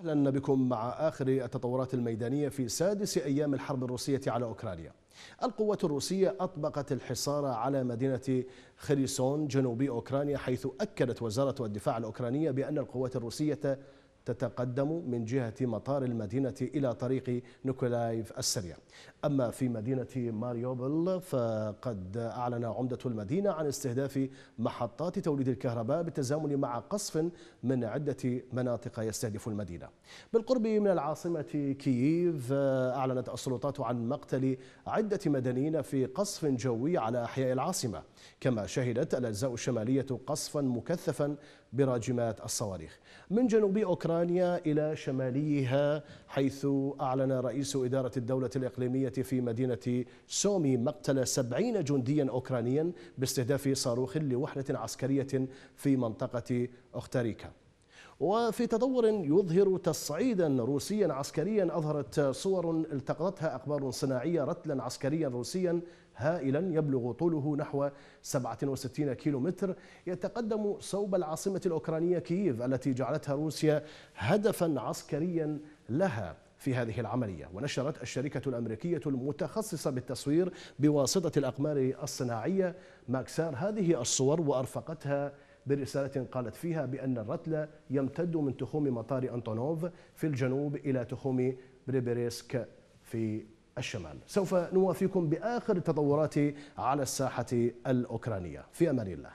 أهلا بكم مع آخر التطورات الميدانية في سادس أيام الحرب الروسية على أوكرانيا القوات الروسية أطبقت الحصار على مدينة خريسون جنوبي أوكرانيا حيث أكدت وزارة الدفاع الأوكرانية بأن القوات الروسية تتقدم من جهة مطار المدينة إلى طريق نيكولايف السريع أما في مدينة ماريوبل فقد أعلن عمدة المدينة عن استهداف محطات توليد الكهرباء بالتزامن مع قصف من عدة مناطق يستهدف المدينة بالقرب من العاصمة كييف أعلنت السلطات عن مقتل عدة مدنيين في قصف جوي على أحياء العاصمة كما شهدت الأجزاء الشمالية قصفا مكثفا براجمات الصواريخ من جنوب أوكرانيا أوكرانيا إلى شماليها حيث أعلن رئيس إدارة الدولة الإقليمية في مدينة سومي مقتل سبعين جنديا أوكرانيا باستهداف صاروخ لوحدة عسكرية في منطقة أختاريكا وفي تطور يظهر تصعيدا روسيا عسكريا أظهرت صور التقطتها أقمار صناعية رتلا عسكريا روسيا هائلا يبلغ طوله نحو 67 كيلومتر يتقدم صوب العاصمة الأوكرانية كييف التي جعلتها روسيا هدفا عسكريا لها في هذه العملية ونشرت الشركة الأمريكية المتخصصة بالتصوير بواسطة الأقمار الصناعية ماكسار هذه الصور وأرفقتها برسالة قالت فيها بأن الرتل يمتد من تخوم مطار أنطونوف في الجنوب إلى تخوم بريبريسك في الشمال سوف نوافيكم بآخر التطورات على الساحة الأوكرانية في أمان الله